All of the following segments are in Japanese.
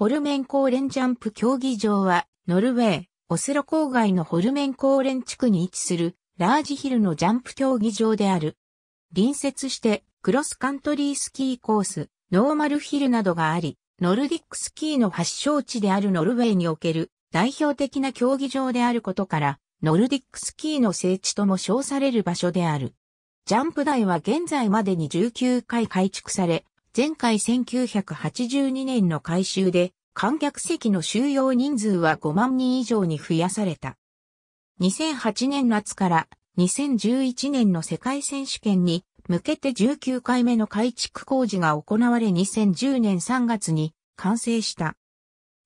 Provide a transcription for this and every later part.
ホルメンコーレンジャンプ競技場は、ノルウェー、オスロ郊外のホルメンコーレン地区に位置する、ラージヒルのジャンプ競技場である。隣接して、クロスカントリースキーコース、ノーマルヒルなどがあり、ノルディックスキーの発祥地であるノルウェーにおける代表的な競技場であることから、ノルディックスキーの聖地とも称される場所である。ジャンプ台は現在までに19回改築され、前回1982年の改修で観客席の収容人数は5万人以上に増やされた。2008年夏から2011年の世界選手権に向けて19回目の改築工事が行われ2010年3月に完成した。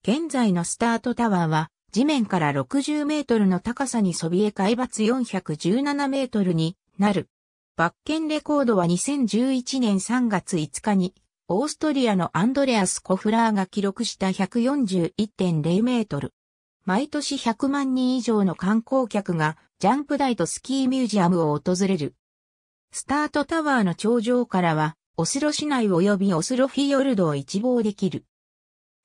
現在のスタートタワーは地面から60メートルの高さにそびえ海抜417メートルになる。バッケンレコードは2011年3月5日に、オーストリアのアンドレアス・コフラーが記録した141.0メートル。毎年100万人以上の観光客がジャンプ台とスキーミュージアムを訪れる。スタートタワーの頂上からは、オスロ市内及びオスロフィヨルドを一望できる。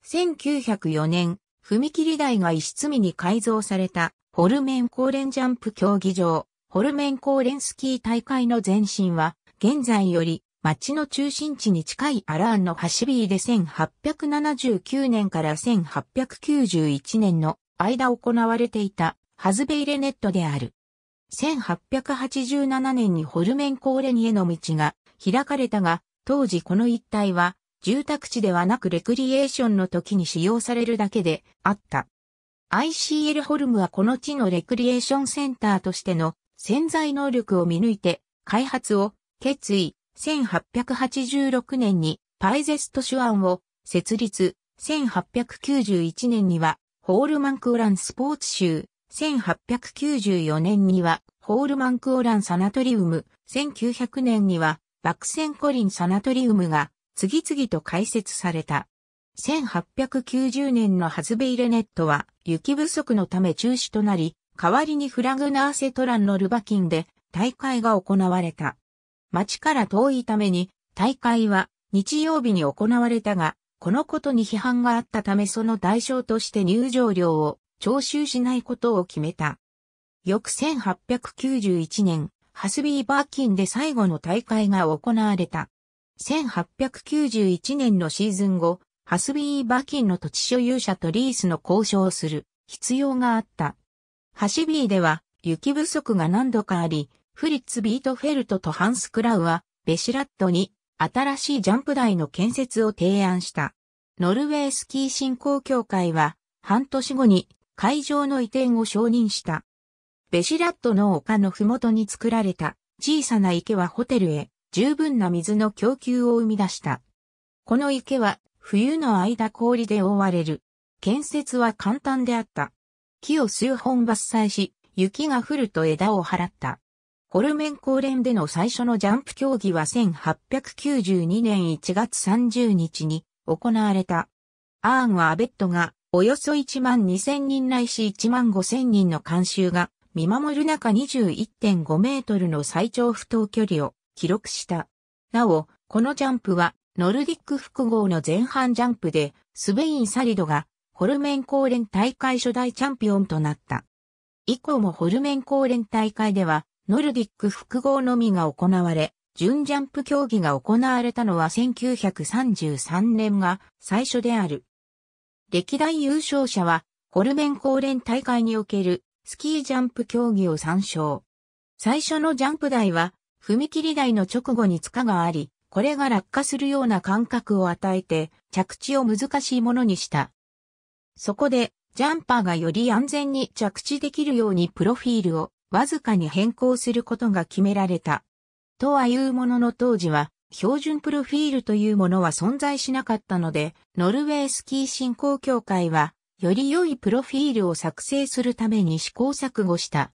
1904年、踏切台が一室目に改造されたホルメンコーレンジャンプ競技場。ホルメンコーレンスキー大会の前身は、現在より町の中心地に近いアラーンのハシビーで1879年から1891年の間行われていたハズベイレネットである。1887年にホルメンコーレニへの道が開かれたが、当時この一帯は住宅地ではなくレクリエーションの時に使用されるだけであった。ICL ホルムはこの地のレクリエーションセンターとしての潜在能力を見抜いて開発を決意、1886年にパイゼスト手腕を設立、1891年にはホールマンクオランスポーツ州。1894年にはホールマンクオランサナトリウム、1900年にはバクセンコリンサナトリウムが次々と開設された。1890年のハズベイレネットは雪不足のため中止となり、代わりにフラグナーセトランのルバキンで大会が行われた。町から遠いために大会は日曜日に行われたが、このことに批判があったためその代償として入場料を徴収しないことを決めた。翌1891年、ハスビーバーキンで最後の大会が行われた。1891年のシーズン後、ハスビーバーキンの土地所有者とリースの交渉をする必要があった。ハシビーでは雪不足が何度かあり、フリッツ・ビートフェルトとハンス・クラウはベシラットに新しいジャンプ台の建設を提案した。ノルウェースキー振興協会は半年後に会場の移転を承認した。ベシラットの丘のふもとに作られた小さな池はホテルへ十分な水の供給を生み出した。この池は冬の間氷で覆われる。建設は簡単であった。木を数本伐採し、雪が降ると枝を払った。ホルメン公連での最初のジャンプ競技は1892年1月30日に行われた。アーンはアベットがおよそ1万2000人ないし1万5000人の観衆が見守る中21.5メートルの最長不当距離を記録した。なお、このジャンプはノルディック複合の前半ジャンプでスベイン・サリドがホルメン高連大会初代チャンピオンとなった。以降もホルメン高連大会では、ノルディック複合のみが行われ、準ジャンプ競技が行われたのは1933年が最初である。歴代優勝者は、ホルメン高連大会におけるスキージャンプ競技を参照。最初のジャンプ台は、踏切台の直後に塚があり、これが落下するような感覚を与えて、着地を難しいものにした。そこで、ジャンパーがより安全に着地できるようにプロフィールをわずかに変更することが決められた。とはいうものの当時は、標準プロフィールというものは存在しなかったので、ノルウェースキー振興協会は、より良いプロフィールを作成するために試行錯誤した。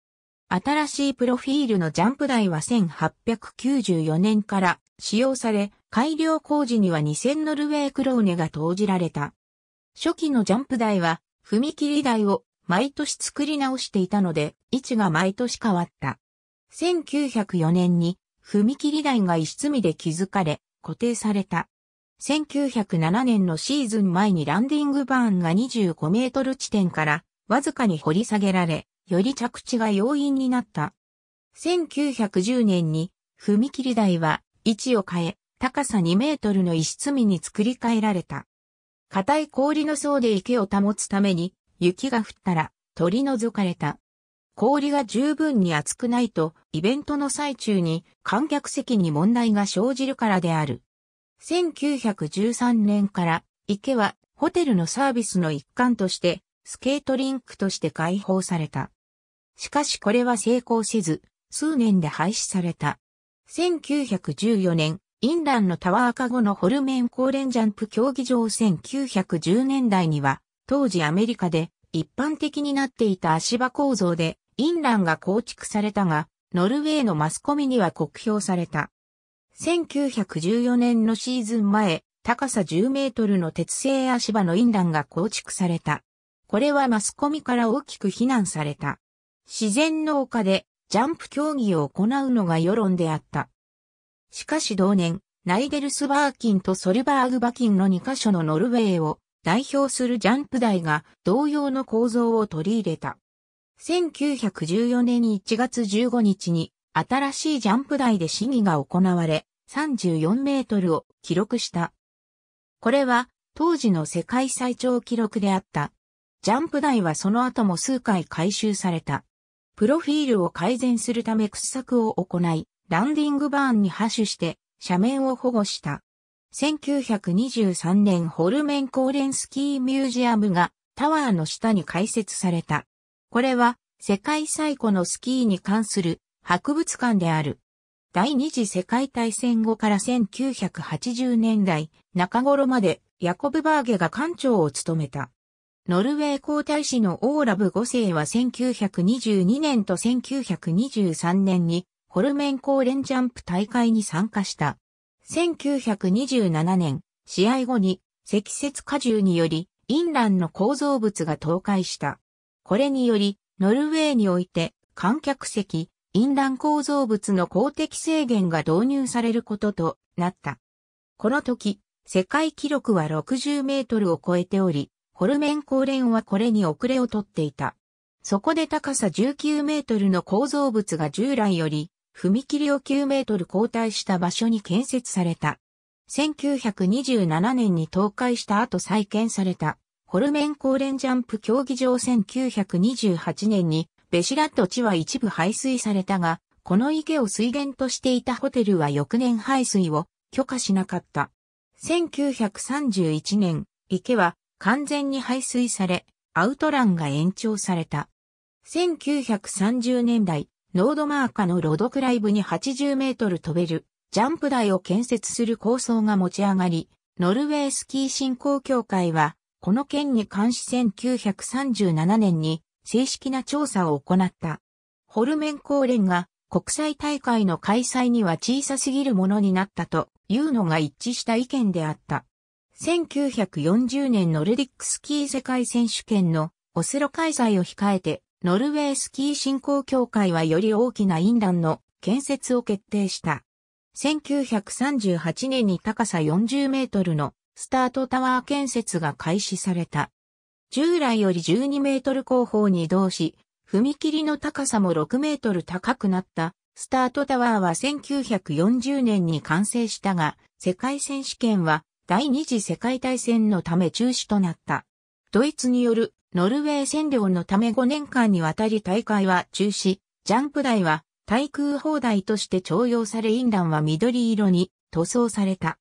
新しいプロフィールのジャンプ台は1894年から使用され、改良工事には2000ノルウェークローネが投じられた。初期のジャンプ台は、踏切台を毎年作り直していたので、位置が毎年変わった。1904年に、踏切台が一みで築かれ、固定された。1907年のシーズン前にランディングバーンが25メートル地点から、わずかに掘り下げられ、より着地が要因になった。1910年に、踏切台は、位置を変え、高さ2メートルの石積みに作り替えられた。硬い氷の層で池を保つために、雪が降ったら取り除かれた。氷が十分に厚くないと、イベントの最中に観客席に問題が生じるからである。1913年から池はホテルのサービスの一環としてスケートリンクとして開放された。しかしこれは成功せず、数年で廃止された。1914年、インランのタワーカ後のホルメンコーレンジャンプ競技場1910年代には、当時アメリカで一般的になっていた足場構造で、インランが構築されたが、ノルウェーのマスコミには酷評された。1914年のシーズン前、高さ10メートルの鉄製足場のインランが構築された。これはマスコミから大きく非難された。自然の丘でジャンプ競技を行うのが世論であった。しかし同年、ナイデルスバーキンとソルバーグバキンの2カ所のノルウェーを代表するジャンプ台が同様の構造を取り入れた。1914年1月15日に新しいジャンプ台で試技が行われ34メートルを記録した。これは当時の世界最長記録であった。ジャンプ台はその後も数回回収された。プロフィールを改善するため掘削を行い、ランディングバーンに発種して斜面を保護した。1923年ホルメンコーレンスキーミュージアムがタワーの下に開設された。これは世界最古のスキーに関する博物館である。第二次世界大戦後から1980年代中頃までヤコブバーゲが館長を務めた。ノルウェー皇太子のオーラブ5世は1922年と1923年にホルメンコーレンジャンプ大会に参加した。1927年、試合後に積雪荷重により、インランの構造物が倒壊した。これにより、ノルウェーにおいて、観客席、インラン構造物の公的制限が導入されることとなった。この時、世界記録は60メートルを超えており、ホルメンコーレンはこれに遅れをとっていた。そこで高さ19メートルの構造物が従来より踏切を9メートル後退した場所に建設された。1927年に倒壊した後再建された、ホルメン高連ジャンプ競技場1928年に、ベシラット地は一部排水されたが、この池を水源としていたホテルは翌年排水を許可しなかった。1931年、池は完全に排水され、アウトランが延長された。1930年代、ノードマーカのロドクライブに80メートル飛べるジャンプ台を建設する構想が持ち上がり、ノルウェースキー振興協会は、この件に関し1937年に正式な調査を行った。ホルメン公連が国際大会の開催には小さすぎるものになったというのが一致した意見であった。1940年ノルディックスキー世界選手権のオスロ開催を控えてノルウェースキー振興協会はより大きなインランの建設を決定した。1938年に高さ40メートルのスタートタワー建設が開始された。従来より12メートル後方に移動し、踏切の高さも6メートル高くなったスタートタワーは1940年に完成したが、世界選手権は第二次世界大戦のため中止となった。ドイツによるノルウェー占領のため5年間にわたり大会は中止、ジャンプ台は対空砲台として徴用されインランは緑色に塗装された。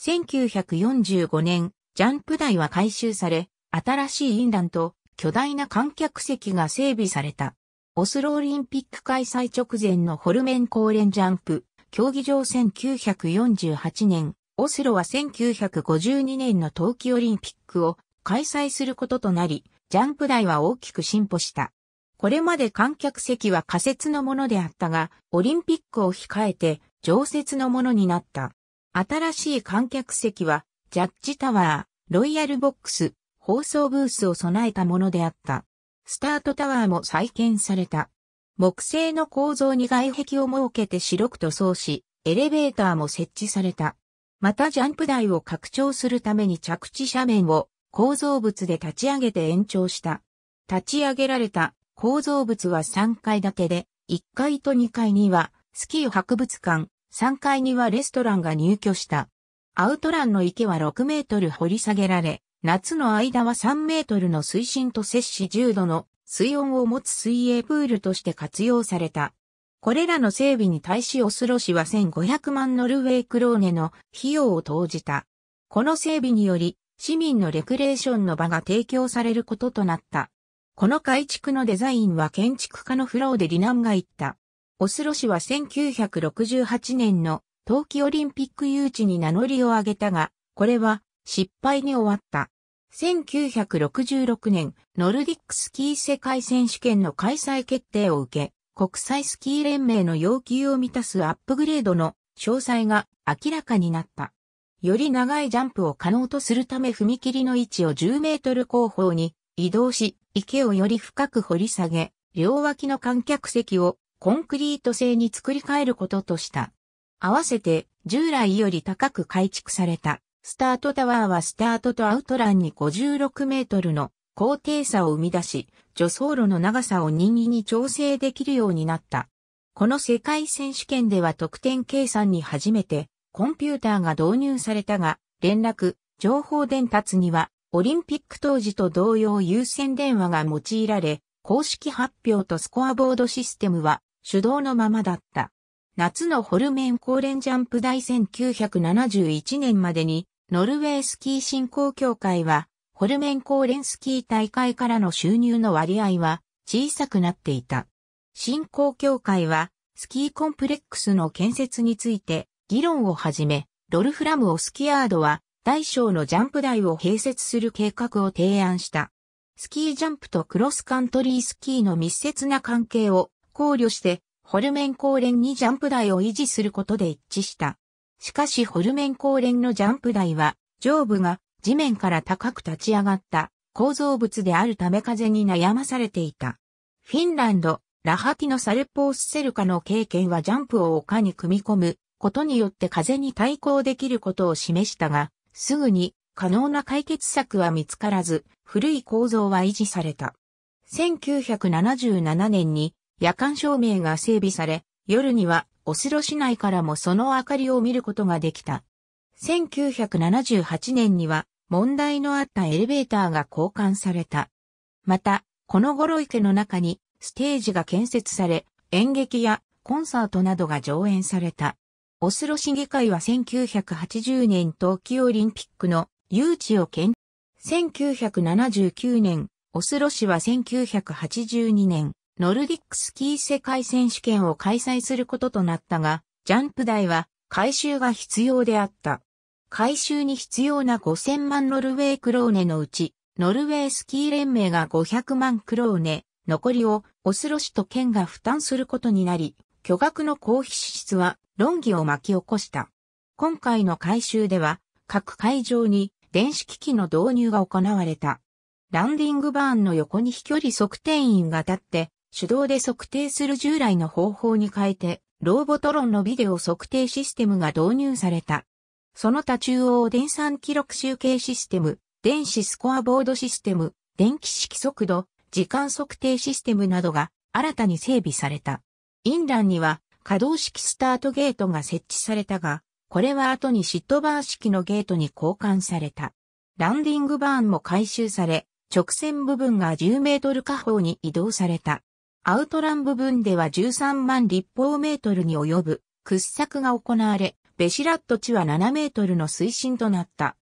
1945年、ジャンプ台は改修され、新しいインランと巨大な観客席が整備された。オスロオリンピック開催直前のホルメンコーレンジャンプ、競技場1948年、オスロは1952年の冬季オリンピックを開催することとなり、ジャンプ台は大きく進歩した。これまで観客席は仮設のものであったが、オリンピックを控えて常設のものになった。新しい観客席は、ジャッジタワー、ロイヤルボックス、放送ブースを備えたものであった。スタートタワーも再建された。木製の構造に外壁を設けて白く塗装し、エレベーターも設置された。またジャンプ台を拡張するために着地斜面を構造物で立ち上げて延長した。立ち上げられた構造物は3階建てで、1階と2階にはスキー博物館、3階にはレストランが入居した。アウトランの池は6メートル掘り下げられ、夏の間は3メートルの水深と摂氏10度の水温を持つ水泳プールとして活用された。これらの整備に対しオスロ市は1500万ノルウェークローネの費用を投じた。この整備により、市民のレクレーションの場が提供されることとなった。この改築のデザインは建築家のフローでリナンが言った。オスロ市は1968年の冬季オリンピック誘致に名乗りを上げたが、これは失敗に終わった。1966年、ノルディックスキー世界選手権の開催決定を受け、国際スキー連盟の要求を満たすアップグレードの詳細が明らかになった。より長いジャンプを可能とするため踏切の位置を10メートル後方に移動し、池をより深く掘り下げ、両脇の観客席をコンクリート製に作り変えることとした。合わせて従来より高く改築されたスタートタワーはスタートとアウトランに56メートルの高低差を生み出し、助走路の長さを任意に調整できるようになった。この世界選手権では得点計算に初めてコンピューターが導入されたが、連絡、情報伝達には、オリンピック当時と同様優先電話が用いられ、公式発表とスコアボードシステムは手動のままだった。夏のホルメン高連ジャンプ大1971年までに、ノルウェースキー振興協会は、ホルメン高連スキー大会からの収入の割合は小さくなっていた。振興協会は、スキーコンプレックスの建設について、議論をはじめ、ロルフラム・オスキアードは、大小のジャンプ台を併設する計画を提案した。スキージャンプとクロスカントリースキーの密接な関係を考慮して、ホルメン高連にジャンプ台を維持することで一致した。しかしホルメン高連のジャンプ台は、上部が地面から高く立ち上がった構造物であるため風に悩まされていた。フィンランド、ラハティのサルポースセルカの経験はジャンプを丘に組み込むことによって風に対抗できることを示したが、すぐに可能な解決策は見つからず、古い構造は維持された。1977年に夜間照明が整備され、夜にはオスロ市内からもその明かりを見ることができた。1978年には問題のあったエレベーターが交換された。また、このろ池の中にステージが建設され、演劇やコンサートなどが上演された。オスロ市議会は1980年冬季オリンピックの誘致を検討。1979年、オスロ市は1982年、ノルディックスキー世界選手権を開催することとなったが、ジャンプ台は回収が必要であった。回収に必要な5000万ノルウェークローネのうち、ノルウェースキー連盟が500万クローネ、残りをオスロ市と県が負担することになり、巨額の公費支出は論議を巻き起こした。今回の改修では、各会場に電子機器の導入が行われた。ランディングバーンの横に飛距離測定員が立って、手動で測定する従来の方法に変えて、ローボトロンのビデオ測定システムが導入された。その他中央電算記録集計システム、電子スコアボードシステム、電気式速度、時間測定システムなどが新たに整備された。インランには可動式スタートゲートが設置されたが、これは後にシットバー式のゲートに交換された。ランディングバーンも回収され、直線部分が10メートル下方に移動された。アウトラン部分では13万立方メートルに及ぶ掘削が行われ、ベシラット地は7メートルの水深となった。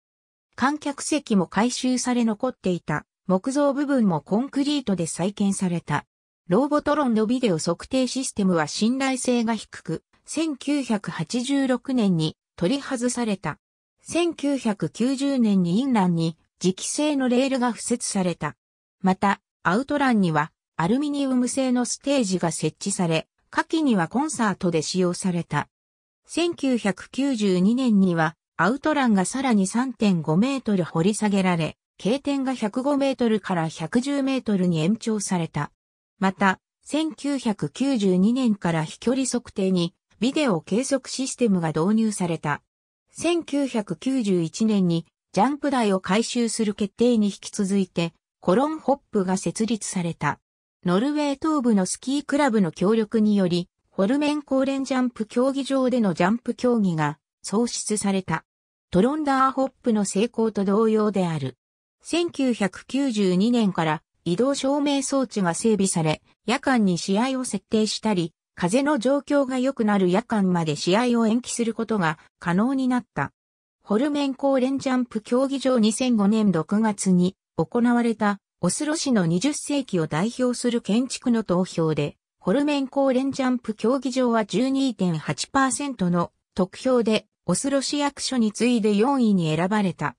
観客席も回収され残っていた木造部分もコンクリートで再建された。ローボトロンのビデオ測定システムは信頼性が低く、1986年に取り外された。1990年にインランに磁気製のレールが付設された。また、アウトランにはアルミニウム製のステージが設置され、下記にはコンサートで使用された。1992年にはアウトランがさらに3.5メートル掘り下げられ、経点が105メートルから110メートルに延長された。また、1992年から飛距離測定にビデオ計測システムが導入された。1991年にジャンプ台を回収する決定に引き続いてコロンホップが設立された。ノルウェー東部のスキークラブの協力により、ホルメンコーレンジャンプ競技場でのジャンプ競技が創出された。トロンダーホップの成功と同様である。1992年から移動照明装置が整備され、夜間に試合を設定したり、風の状況が良くなる夜間まで試合を延期することが可能になった。ホルメン高連ジャンプ競技場2005年6月に行われたオスロ市の20世紀を代表する建築の投票で、ホルメン高連ジャンプ競技場は12.8%の得票でオスロ市役所に次いで4位に選ばれた。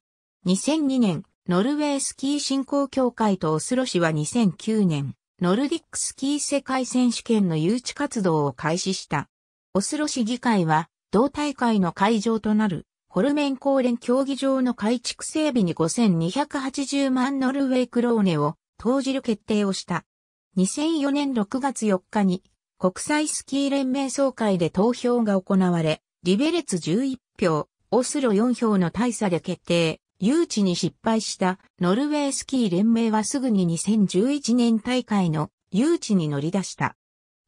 2002年、ノルウェースキー振興協会とオスロ市は2009年、ノルディックスキー世界選手権の誘致活動を開始した。オスロ市議会は、同大会の会場となる、ホルメン公連競技場の改築整備に5280万ノルウェークローネを投じる決定をした。2004年6月4日に国際スキー連盟総会で投票が行われ、リベレツ11票、オスロ4票の大差で決定。誘致に失敗したノルウェースキー連盟はすぐに2011年大会の誘致に乗り出した。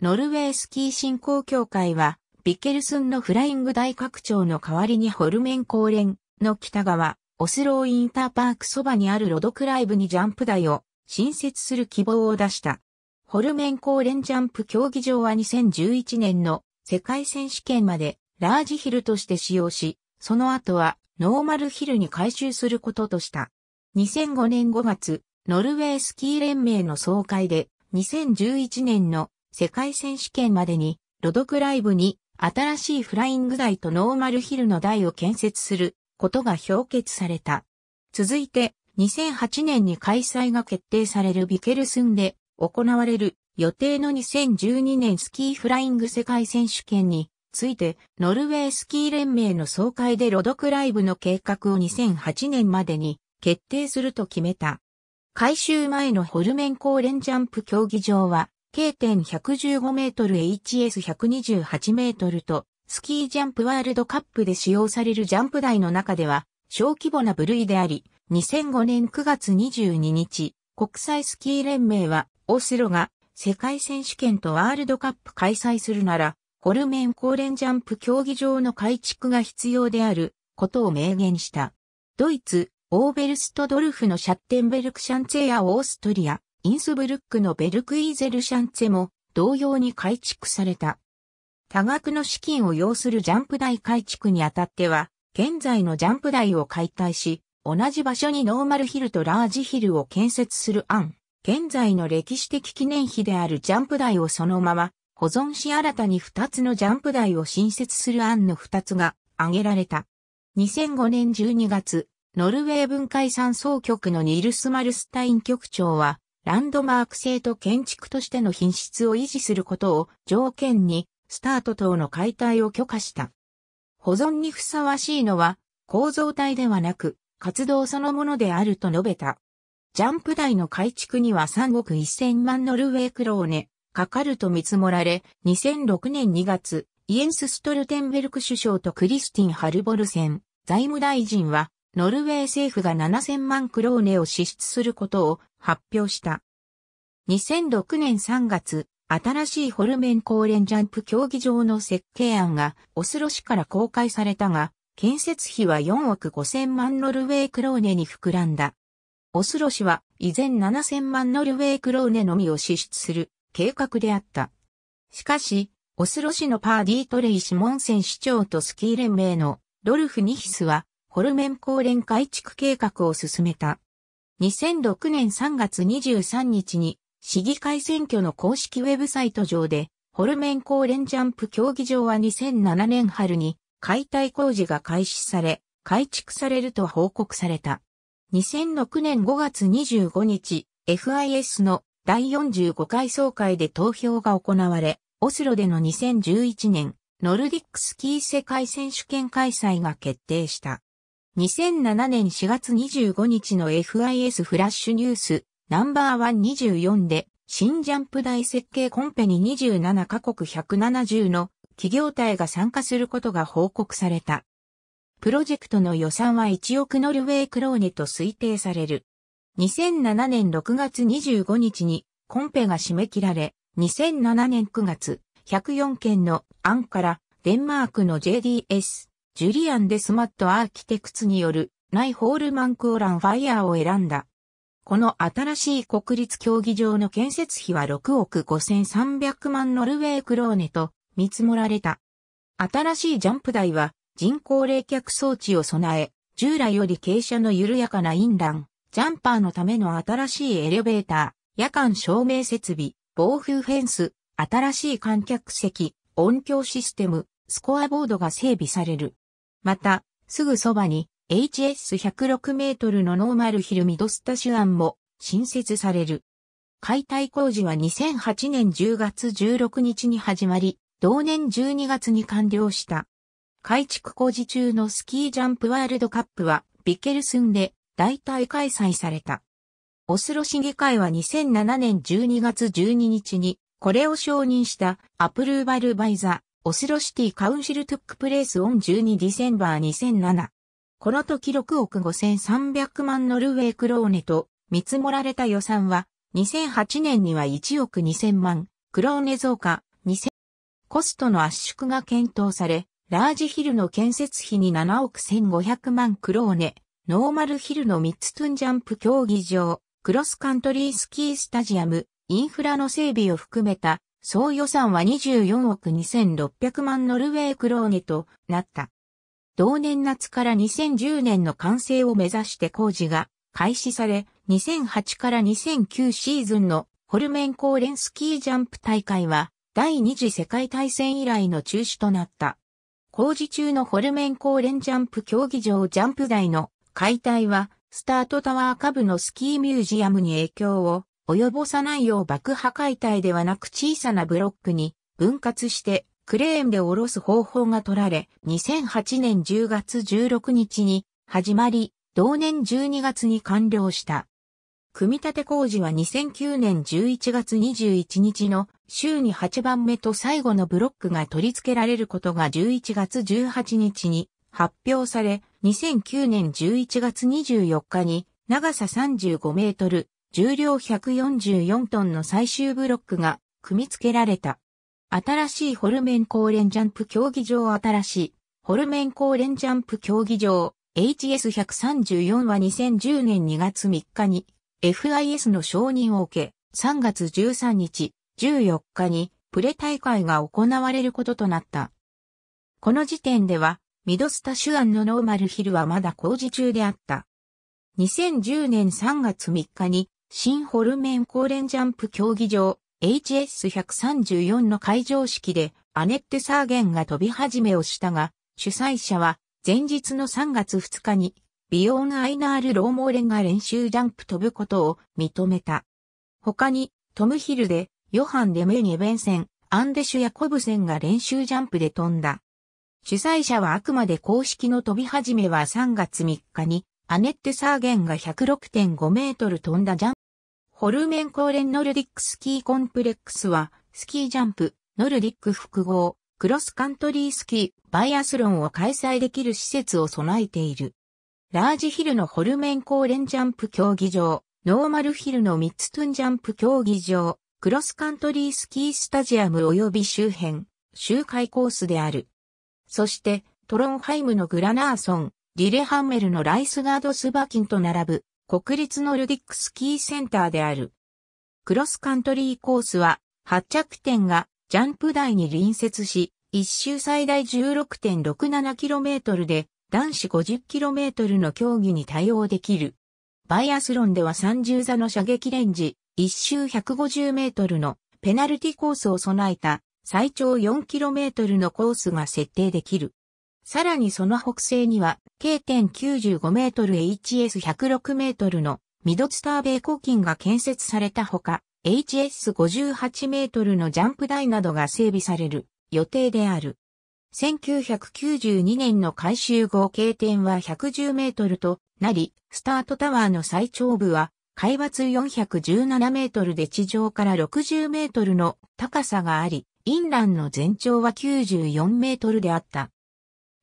ノルウェースキー振興協会は、ビケルスンのフライング大拡張の代わりにホルメンレ連の北側、オスローインターパークそばにあるロドクライブにジャンプ台を新設する希望を出した。ホルメンレ連ジャンプ競技場は2011年の世界選手権までラージヒルとして使用し、その後はノーマルヒルに改修することとした。2005年5月、ノルウェースキー連盟の総会で、2011年の世界選手権までに、ロドクライブに新しいフライング台とノーマルヒルの台を建設することが評決された。続いて、2008年に開催が決定されるビケルスンで行われる予定の2012年スキーフライング世界選手権について、ノルウェースキー連盟の総会でロドクライブの計画を2008年までに決定すると決めた。改修前のホルメンコーレンジャンプ競技場は、K.115 点メートル HS128 メートルと、スキージャンプワールドカップで使用されるジャンプ台の中では、小規模な部類であり、2005年9月22日、国際スキー連盟は、オスロが世界選手権とワールドカップ開催するなら、ホルメン高連ジャンプ競技場の改築が必要であることを明言した。ドイツ、オーベルストドルフのシャッテンベルクシャンツェやオーストリア、インスブルックのベルクイーゼルシャンツェも同様に改築された。多額の資金を要するジャンプ台改築にあたっては、現在のジャンプ台を解体し、同じ場所にノーマルヒルとラージヒルを建設する案、現在の歴史的記念碑であるジャンプ台をそのまま保存し新たに2つのジャンプ台を新設する案の2つが挙げられた。2005年12月、ノルウェー文化遺産総局のニルス・マルスタイン局長は、ランドマーク制と建築としての品質を維持することを条件に、スタート等の解体を許可した。保存にふさわしいのは、構造体ではなく、活動そのものであると述べた。ジャンプ台の改築には3億1000万ノルウェークローネ、かかると見積もられ、2006年2月、イエンス・ストルテンベルク首相とクリスティン・ハルボルセン、財務大臣は、ノルウェー政府が7000万クローネを支出することを発表した。2006年3月、新しいホルメンコーレンジャンプ競技場の設計案がオスロ市から公開されたが、建設費は4億5000万ノルウェークローネに膨らんだ。オスロ市は以前7000万ノルウェークローネのみを支出する計画であった。しかし、オスロ市のパーディートレイ・シモンセン市長とスキー連盟のドルフ・ニヒスは、ホルメン高連改築計画を進めた。2006年3月23日に、市議会選挙の公式ウェブサイト上で、ホルメン高連ジャンプ競技場は2007年春に解体工事が開始され、改築されると報告された。2006年5月25日、FIS の第45回総会で投票が行われ、オスロでの2011年、ノルディックスキー世界選手権開催が決定した。2007年4月25日の FIS フラッシュニュースナンバーワン2 4で新ジャンプ台設計コンペに27カ国170の企業体が参加することが報告された。プロジェクトの予算は1億ノルウェークローネと推定される。2007年6月25日にコンペが締め切られ、2007年9月、104件の案からデンマークの JDS、ジュリアン・デスマット・アーキテクツによるナイ・ホールマン・クオラン・ファイヤーを選んだ。この新しい国立競技場の建設費は6億5300万ノルウェークローネと見積もられた。新しいジャンプ台は人工冷却装置を備え、従来より傾斜の緩やかなインラン、ジャンパーのための新しいエレベーター、夜間照明設備、防風フェンス、新しい観客席、音響システム、スコアボードが整備される。また、すぐそばに HS106 メートルのノーマルヒルミドスタシュアンも新設される。解体工事は2008年10月16日に始まり、同年12月に完了した。改築工事中のスキージャンプワールドカップはビケルスンで代替開催された。オスロ市議会は2007年12月12日に、これを承認したアプルーバルバイザ、ーオスロシティカウンシルトゥックプレイスオン12ディセンバー2007。この時6億5300万ノルウェークローネと見積もられた予算は2008年には1億2000万クローネ増加2000コストの圧縮が検討されラージヒルの建設費に7億1500万クローネノーマルヒルのミッツトゥンジャンプ競技場、クロスカントリースキースタジアム、インフラの整備を含めた総予算は24億2600万ノルウェークローネとなった。同年夏から2010年の完成を目指して工事が開始され、2008から2009シーズンのホルメンコーレンスキージャンプ大会は第二次世界大戦以来の中止となった。工事中のホルメンコーレンジャンプ競技場ジャンプ台の解体は、スタートタワー下部のスキーミュージアムに影響を及ぼさないよう爆破解体ではなく小さなブロックに分割してクレーンで下ろす方法が取られ、2008年10月16日に始まり、同年12月に完了した。組み立て工事は2009年11月21日の週に8番目と最後のブロックが取り付けられることが11月18日に発表され、2009年11月24日に長さ35メートル、重量144トンの最終ブロックが組み付けられた。新しいホルメンコーレンジャンプ競技場新しい、ホルメンコーレンジャンプ競技場 HS134 は2010年2月3日に FIS の承認を受け、3月13日、14日にプレ大会が行われることとなった。この時点ではミドスタアンのノーマルヒルはまだ工事中であった。2010年3月3日に、新ホルメン高連ジャンプ競技場 HS134 の会場式でアネッテ・サーゲンが飛び始めをしたが、主催者は前日の3月2日にビヨーン・アイナール・ローモーレンが練習ジャンプ飛ぶことを認めた。他にトム・ヒルでヨハン・デ・メーニベンセン、アンデシュ・ヤコブセンが練習ジャンプで飛んだ。主催者はあくまで公式の飛び始めは3月3日に、アネッテ・サーゲンが106.5メートル飛んだジャンプ。ホルメンコーレンノルディックスキーコンプレックスは、スキージャンプ、ノルディック複合、クロスカントリースキー、バイアスロンを開催できる施設を備えている。ラージヒルのホルメンコーレンジャンプ競技場、ノーマルヒルのミッツトゥンジャンプ競技場、クロスカントリースキースタジアム及び周辺、周回コースである。そして、トロンハイムのグラナーソン、リレハンメルのライスガードスバキンと並ぶ、国立ノルディックスキーセンターである。クロスカントリーコースは、発着点がジャンプ台に隣接し、一周最大 16.67km で、男子 50km の競技に対応できる。バイアスロンでは30座の射撃レンジ、一周 150m のペナルティコースを備えた最長 4km のコースが設定できる。さらにその北西には、K.95m HS106m のミドツターベイコキンが建設されたほか、HS58 メートルのジャンプ台などが整備される予定である。1992年の改修後、経点は110メートルとなり、スタートタワーの最長部は、海抜417メートルで地上から60メートルの高さがあり、インランの全長は94メートルであった。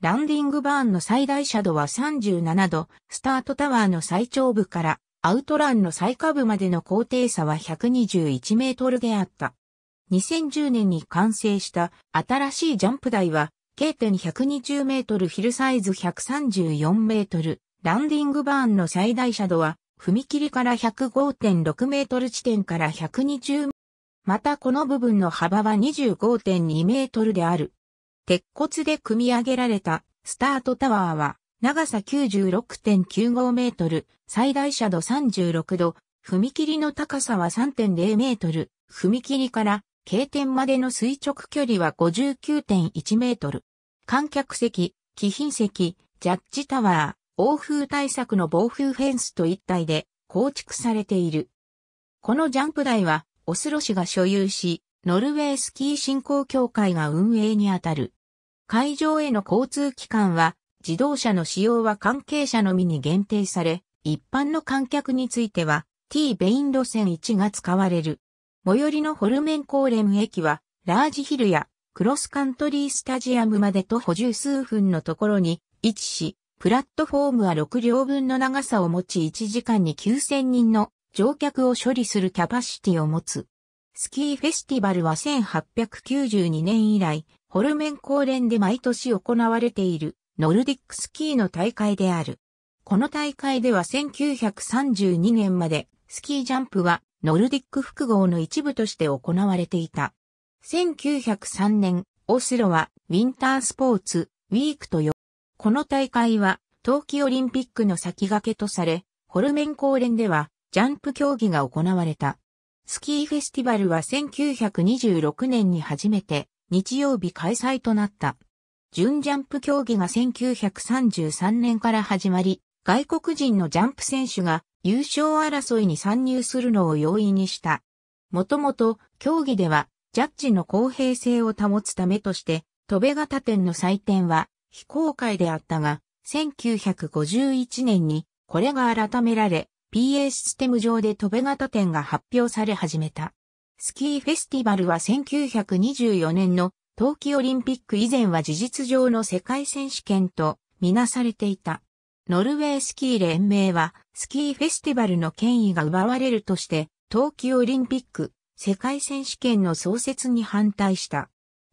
ランディングバーンの最大斜度は37度、スタートタワーの最長部からアウトランの最下部までの高低差は121メートルであった。2010年に完成した新しいジャンプ台は、K.120 メートルヒルサイズ134メートル、ランディングバーンの最大斜度は、踏切から105.6メートル地点から120またこの部分の幅は25.2メートルである。鉄骨で組み上げられたスタートタワーは長さ96.95メートル、最大斜度36度、踏切の高さは3.0メートル、踏切から経点までの垂直距離は59.1メートル。観客席、貴賓席、ジャッジタワー、欧風対策の防風フェンスと一体で構築されている。このジャンプ台はオスロ市が所有し、ノルウェースキー振興協会が運営にあたる。会場への交通機関は、自動車の使用は関係者のみに限定され、一般の観客については、T ベイン路線1が使われる。最寄りのホルメンコーレム駅は、ラージヒルやクロスカントリースタジアムまで徒歩十数分のところに位置し、プラットフォームは6両分の長さを持ち1時間に9000人の乗客を処理するキャパシティを持つ。スキーフェスティバルは1892年以来、ホルメン公連で毎年行われているノルディックスキーの大会である。この大会では1932年までスキージャンプはノルディック複合の一部として行われていた。1903年、オスロはウィンタースポーツウィークと呼ぶ。この大会は冬季オリンピックの先駆けとされ、ホルメン公連ではジャンプ競技が行われた。スキーフェスティバルは1926年に初めて日曜日開催となった。準ジャンプ競技が1933年から始まり、外国人のジャンプ選手が優勝争いに参入するのを容易にした。もともと競技ではジャッジの公平性を保つためとして、戸部型店の祭典は非公開であったが、1951年にこれが改められ、PA システム上で飛べ型点が発表され始めた。スキーフェスティバルは1924年の冬季オリンピック以前は事実上の世界選手権とみなされていた。ノルウェースキー連盟はスキーフェスティバルの権威が奪われるとして冬季オリンピック世界選手権の創設に反対した。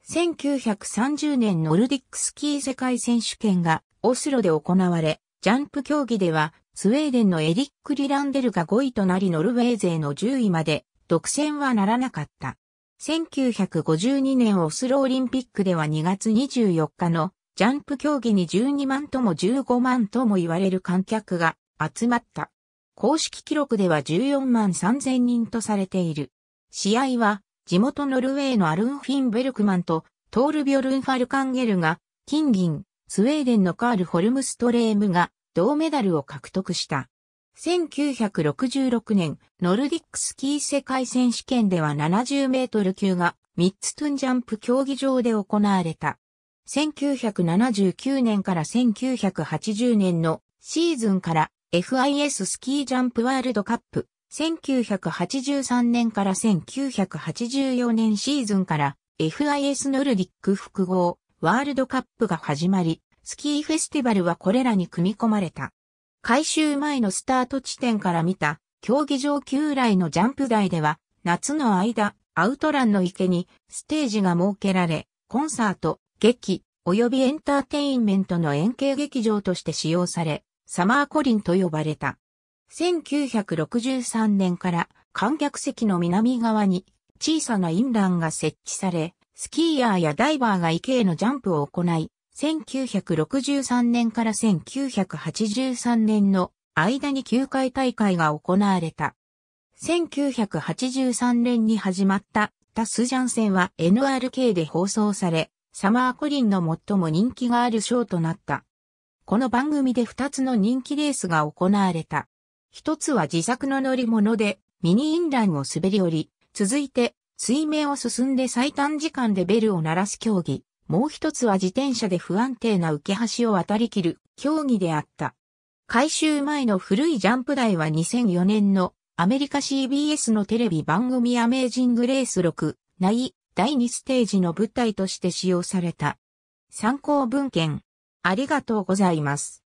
1930年ノルディックスキー世界選手権がオスロで行われ、ジャンプ競技では、スウェーデンのエリック・リランデルが5位となりノルウェー勢の10位まで独占はならなかった。1952年オスロオリンピックでは2月24日のジャンプ競技に12万とも15万とも言われる観客が集まった。公式記録では14万3000人とされている。試合は地元ノルウェーのアルン・フィン・ベルクマンとトール・ビョルン・ファルカンゲルが金銀、スウェーデンのカール・ホルムストレームが銅メダルを獲得した。1966年、ノルディックスキー世界選手権では70メートル級がミッツトゥンジャンプ競技場で行われた。1979年から1980年のシーズンから FIS スキージャンプワールドカップ、1983年から1984年シーズンから FIS ノルディック複合ワールドカップが始まり、スキーフェスティバルはこれらに組み込まれた。回収前のスタート地点から見た競技場旧来のジャンプ台では夏の間アウトランの池にステージが設けられコンサート、劇、及びエンターテインメントの円形劇場として使用されサマーコリンと呼ばれた。1963年から観客席の南側に小さなインランが設置されスキーヤーやダイバーが池へのジャンプを行い、1963年から1983年の間に9回大会が行われた。1983年に始まったタスジャン戦は NRK で放送され、サマーコリンの最も人気があるショーとなった。この番組で2つの人気レースが行われた。1つは自作の乗り物でミニインランを滑り降り、続いて水面を進んで最短時間でベルを鳴らす競技、もう一つは自転車で不安定な受け橋を渡りきる競技であった。改修前の古いジャンプ台は2004年のアメリカ CBS のテレビ番組アメージングレース6内第2ステージの舞台として使用された。参考文献ありがとうございます。